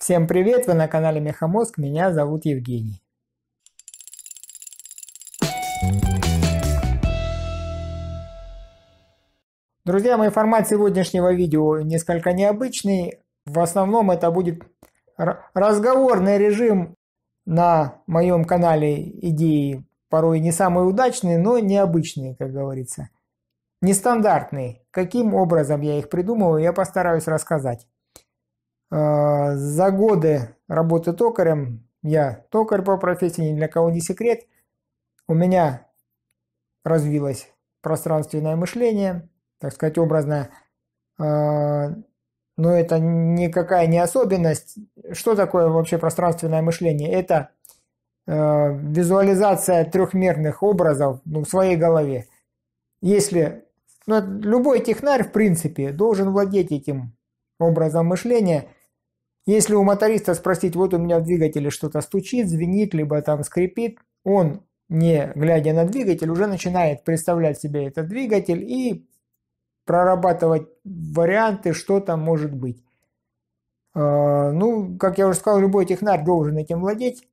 Всем привет, вы на канале Мехомозг, меня зовут Евгений. Друзья, мой формат сегодняшнего видео несколько необычный. В основном это будет разговорный режим на моем канале идеи порой не самый удачный, но необычный, как говорится. нестандартный. Каким образом я их придумываю, я постараюсь рассказать. А, за годы работы токарем, я токарь по профессии, ни для кого не секрет, у меня развилось пространственное мышление, так сказать, образное. А, но это никакая не особенность. Что такое вообще пространственное мышление? Это а, визуализация трехмерных образов ну, в своей голове. Если ну, любой технарь, в принципе, должен владеть этим образом мышления – если у моториста спросить, вот у меня в двигателе что-то стучит, звенит, либо там скрипит, он, не глядя на двигатель, уже начинает представлять себе этот двигатель и прорабатывать варианты, что там может быть. А, ну, как я уже сказал, любой технарь должен этим владеть.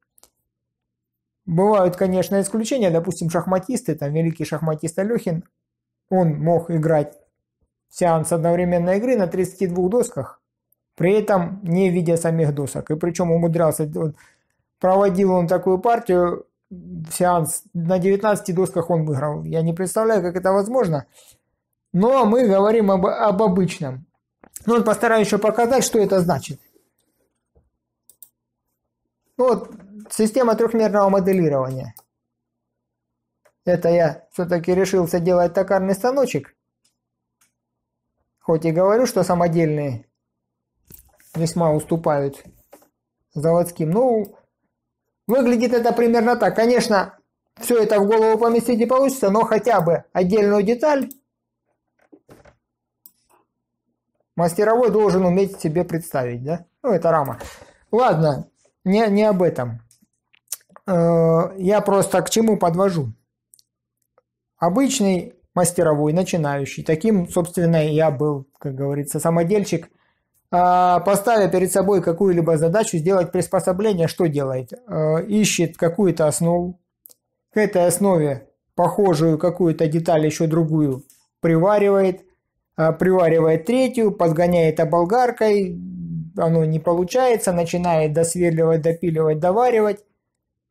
Бывают, конечно, исключения. Допустим, шахматисты, там великий шахматист Алехин, он мог играть сеанс одновременной игры на 32 досках, при этом не видя самих досок. И причем умудрялся, проводил он такую партию, сеанс на 19 досках он выиграл. Я не представляю, как это возможно. Но мы говорим об, об обычном. Ну, постараюсь еще показать, что это значит. Ну, вот система трехмерного моделирования. Это я все-таки решился делать токарный станочек. Хоть и говорю, что самодельные весьма уступают заводским. Ну, выглядит это примерно так. Конечно, все это в голову поместить не получится, но хотя бы отдельную деталь мастеровой должен уметь себе представить, да? Ну, это рама. Ладно, не, не об этом. Э, я просто к чему подвожу. Обычный мастеровой, начинающий, таким, собственно, я был, как говорится, самодельчик – а, поставя перед собой какую-либо задачу, сделать приспособление, что делает? А, ищет какую-то основу, к этой основе похожую какую-то деталь, еще другую, приваривает, а, приваривает третью, подгоняет оболгаркой, оно не получается, начинает досверливать, допиливать, доваривать,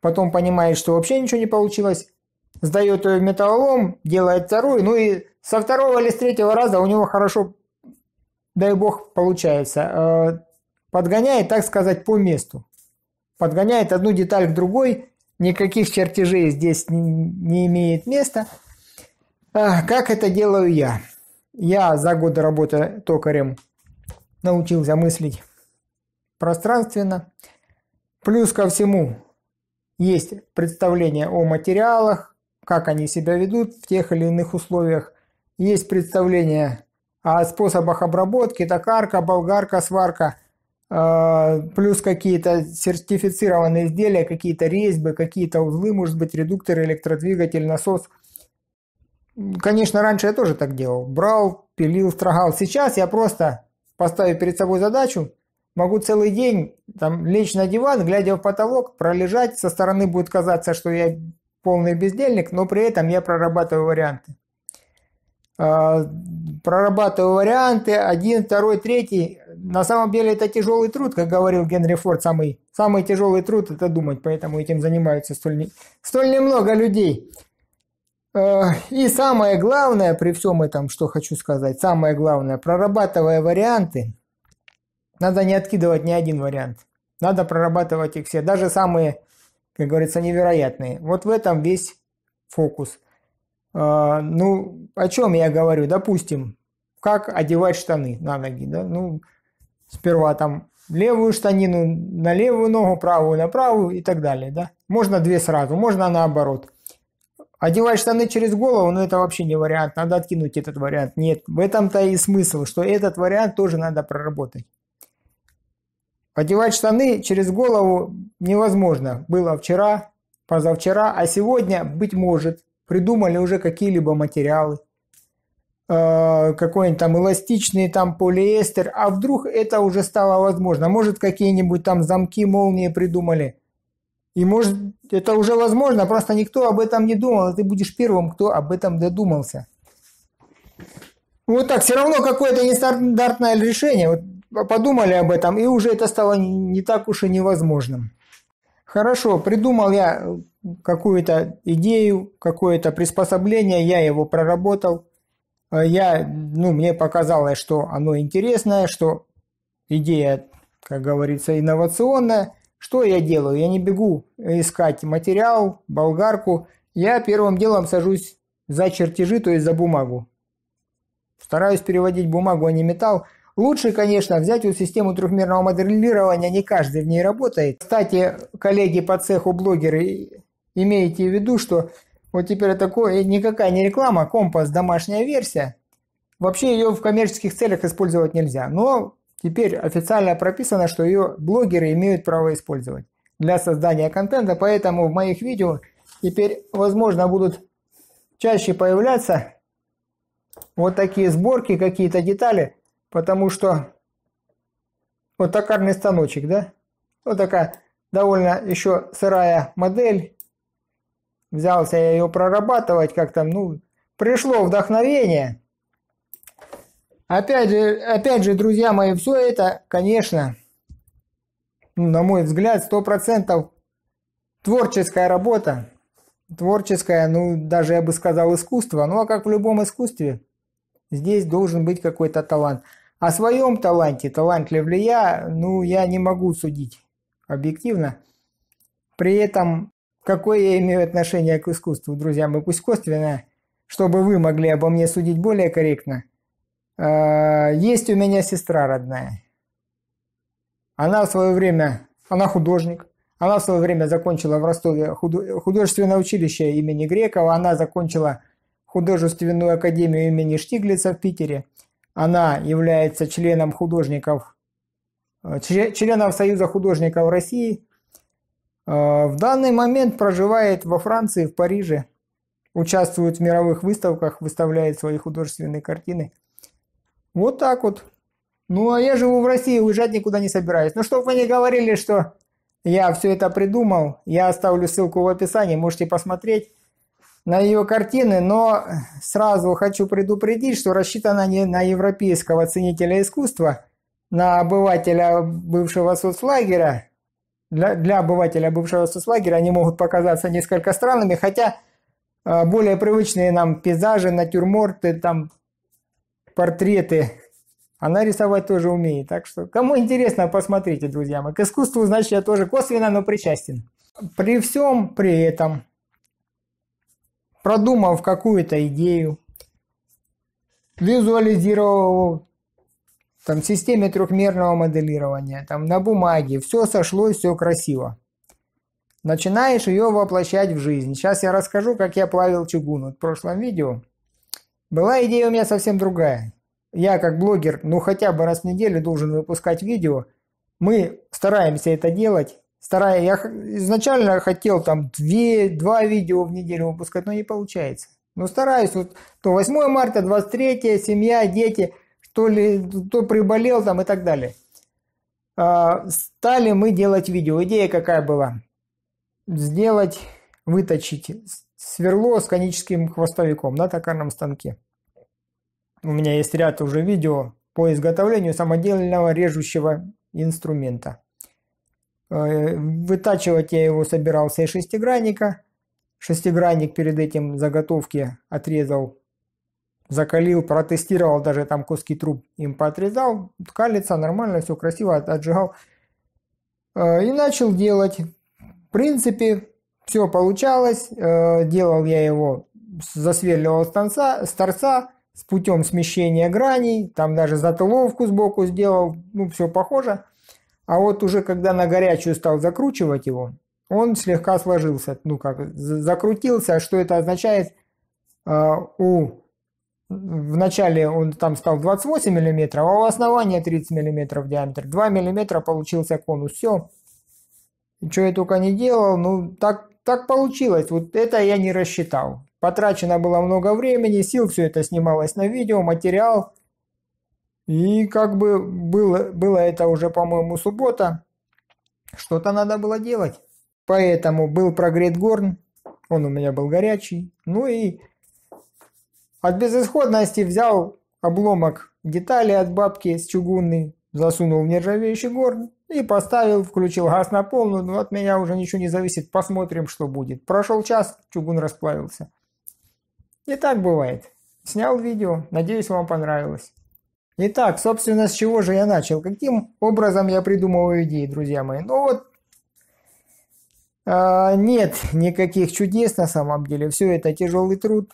потом понимает, что вообще ничего не получилось, сдает ее в металлолом, делает вторую, ну и со второго или с третьего раза у него хорошо дай бог, получается. Э, подгоняет, так сказать, по месту. Подгоняет одну деталь к другой, никаких чертежей здесь не имеет места. А, как это делаю я? Я за годы работы токарем научился мыслить пространственно. Плюс ко всему есть представление о материалах, как они себя ведут в тех или иных условиях. Есть представление о а способах обработки, токарка, болгарка, сварка, э, плюс какие-то сертифицированные изделия, какие-то резьбы, какие-то узлы, может быть, редуктор, электродвигатель, насос. Конечно, раньше я тоже так делал. Брал, пилил, строгал. Сейчас я просто поставив перед собой задачу, могу целый день там, лечь на диван, глядя в потолок, пролежать. Со стороны будет казаться, что я полный бездельник, но при этом я прорабатываю варианты. А, прорабатываю варианты, один, второй, третий. На самом деле это тяжелый труд, как говорил Генри Форд, самый, самый тяжелый труд это думать, поэтому этим занимаются столь, не, столь немного людей. А, и самое главное при всем этом, что хочу сказать, самое главное, прорабатывая варианты, надо не откидывать ни один вариант. Надо прорабатывать их все, даже самые, как говорится, невероятные. Вот в этом весь фокус – а, ну, о чем я говорю? Допустим, как одевать штаны на ноги, да? Ну, сперва там левую штанину на левую ногу, правую на правую и так далее, да? Можно две сразу, можно наоборот. Одевать штаны через голову, ну это вообще не вариант, надо откинуть этот вариант. Нет, в этом-то и смысл, что этот вариант тоже надо проработать. Одевать штаны через голову невозможно. Было вчера, позавчера, а сегодня, быть может, придумали уже какие-либо материалы, э, какой-нибудь там эластичный там полиэстер, а вдруг это уже стало возможно. Может, какие-нибудь там замки, молнии придумали. И может, это уже возможно, просто никто об этом не думал, а ты будешь первым, кто об этом додумался. Вот так, все равно какое-то нестандартное решение. Вот подумали об этом, и уже это стало не так уж и невозможным. Хорошо, придумал я какую-то идею, какое-то приспособление, я его проработал, э, я, ну, мне показалось, что оно интересное, что идея, как говорится, инновационная. Что я делаю? Я не бегу искать материал, болгарку. Я первым делом сажусь за чертежи, то есть за бумагу. Стараюсь переводить бумагу, а не металл. Лучше, конечно, взять вот систему трехмерного моделирования, не каждый в ней работает. Кстати, коллеги по цеху блогеры Имейте в виду, что вот теперь это такое э, никакая не реклама, а компас домашняя версия. Вообще ее в коммерческих целях использовать нельзя, но теперь официально прописано, что ее блогеры имеют право использовать для создания контента, поэтому в моих видео теперь, возможно, будут чаще появляться вот такие сборки, какие-то детали, потому что вот токарный станочек, да? Вот такая довольно еще сырая модель, Взялся я ее прорабатывать как там, ну, пришло вдохновение. Опять же, опять же, друзья мои, все это, конечно, ну, на мой взгляд, 100% творческая работа. Творческая, ну, даже я бы сказал, искусство. Ну, а как в любом искусстве, здесь должен быть какой-то талант. О своем таланте, талантлив ли я, ну, я не могу судить объективно. При этом Какое я имею отношение к искусству, друзья? мои, пусть косвенно, чтобы вы могли обо мне судить более корректно. А, есть у меня сестра родная. Она в свое время, она художник. Она в свое время закончила в Ростове художественное училище имени Грекова. Она закончила художественную академию имени Штиглица в Питере. Она является членом художников, э, членом Союза художников России – а, в данный момент проживает во Франции, в Париже, участвует в мировых выставках, выставляет свои художественные картины. Вот так вот. Ну, а я живу в России, уезжать никуда не собираюсь. Ну, чтобы вы не говорили, что я все это придумал, я оставлю ссылку в описании, можете посмотреть на ее картины, но сразу хочу предупредить, что рассчитана не на европейского ценителя искусства, на обывателя бывшего соцлагеря, для, для обывателя бывшего соцлагеря они могут показаться несколько странными, хотя а, более привычные нам пейзажи, натюрморты, там портреты она рисовать тоже умеет. Так что, кому интересно, посмотрите, друзья мои. К искусству, значит, я тоже косвенно, но причастен. При всем при этом, продумав какую-то идею, визуализировал там в системе трехмерного моделирования, там на бумаге, все сошло, все красиво. Начинаешь ее воплощать в жизнь. Сейчас я расскажу, как я плавил чугун. Вот в прошлом видео была идея у меня совсем другая. Я как блогер, ну хотя бы раз в неделю должен выпускать видео. Мы стараемся это делать. Старая, я изначально хотел там две, два видео в неделю выпускать, но не получается. Но стараюсь. Вот, то 8 марта, 23, семья, дети – то ли кто приболел там и так далее. А, стали мы делать видео. Идея какая была? Сделать, выточить сверло с коническим хвостовиком на токарном станке. У меня есть ряд уже видео по изготовлению самодельного режущего инструмента. Э, вытачивать я его собирался из шестигранника. Шестигранник перед этим заготовки отрезал закалил, протестировал, даже там куски труб им подрезал, калится нормально, все красиво, отжигал. Э, и начал делать. В принципе, все получалось. Э, делал я его, засверливал с торца, с торца с путем смещения граней, там даже затыловку сбоку сделал, ну, все похоже. А вот уже когда на горячую стал закручивать его, он слегка сложился, ну как, закрутился, а что это означает, э, у в начале он там стал 28 мм, а у основания 30 мм диаметр. 2 мм получился конус. Все. Что я только не делал, ну так, так получилось. Вот это я не рассчитал. Потрачено было много времени, сил, все это снималось на видео, материал. И как бы было, было это уже, по-моему, суббота. Что-то надо было делать. Поэтому был прогрет горн. Он у меня был горячий. Ну и от безысходности взял обломок детали от бабки с чугунной, засунул в нержавеющий горн и поставил, включил газ на полную, но ну, от меня уже ничего не зависит, посмотрим, что будет. Прошел час, чугун расплавился. И так бывает. Снял видео, надеюсь, вам понравилось. Итак, собственно, с чего же я начал? Каким образом я придумываю идеи, друзья мои? Ну вот, а, нет никаких чудес на самом деле. Все это тяжелый труд,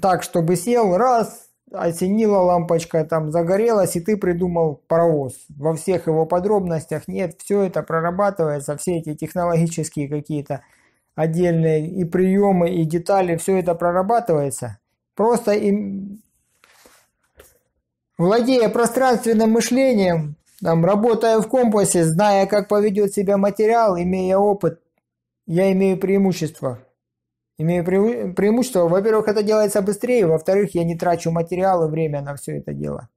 так, чтобы сел, раз, осенила лампочка, там загорелась, и ты придумал паровоз. Во всех его подробностях нет, все это прорабатывается, все эти технологические какие-то отдельные и приемы, и детали, все это прорабатывается. Просто им, владея пространственным мышлением, там, работая в компасе, зная, как поведет себя материал, имея опыт, я имею преимущество Имею пре преимущество. Во-первых, это делается быстрее. Во-вторых, я не трачу материалы, время на все это дело.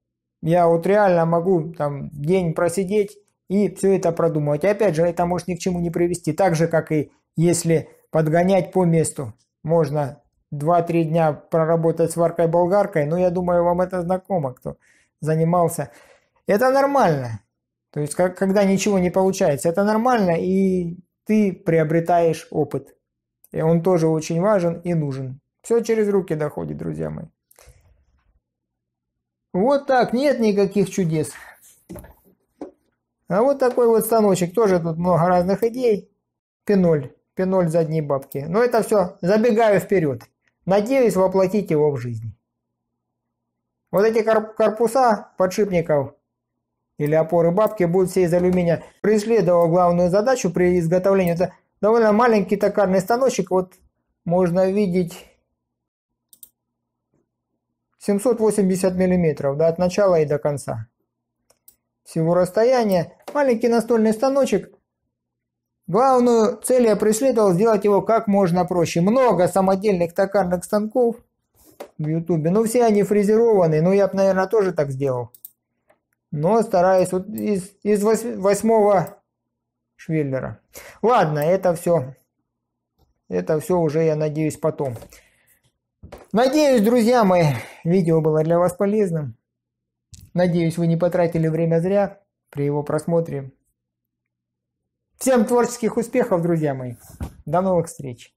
Я вот реально могу там день просидеть и все это продумывать. И опять же, это может ни к чему не привести. Так же, как и если подгонять по месту. Можно 2-3 дня проработать сваркой-болгаркой, но я думаю, вам это знакомо, кто занимался. Это нормально. То есть, как, когда ничего не получается, это нормально, и ты приобретаешь опыт. И он тоже очень важен и нужен. Все через руки доходит, друзья мои. Вот так, нет никаких чудес. А вот такой вот станочек, тоже тут много разных идей. Пиноль, пиноль задней бабки. Но это все, забегаю вперед. Надеюсь воплотить его в жизнь. Вот эти корпуса подшипников или опоры бабки будут все из алюминия. Преследовал главную задачу при изготовлении. Это довольно маленький токарный станочек. Вот можно видеть 780 миллиметров, да, от начала и до конца. Всего расстояния. Маленький настольный станочек. Главную цель я преследовал сделать его как можно проще. Много самодельных токарных станков в ютубе. но ну, все они фрезерованные, но я бы, наверное, тоже так сделал. Но стараюсь вот из, из восьмого Швеллера. Ладно, это все. Это все уже, я надеюсь, потом. Надеюсь, друзья мои, видео было для вас полезным. Надеюсь, вы не потратили время зря при его просмотре. Всем творческих успехов, друзья мои. До новых встреч.